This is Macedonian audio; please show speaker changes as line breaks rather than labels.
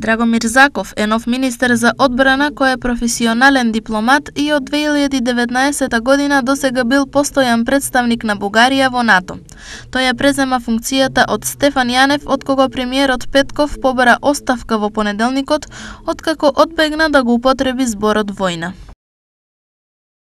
Драгомир Заков е нов министер за одбрана кој е професионален дипломат и од 2019 година досега бил постојан представник на Бугарија во НАТО. Тој ја презема функцијата од Стефан Јанев, од кого премиерот Петков побара оставка во понеделникот, откако одбегна да го употреби зборот војна.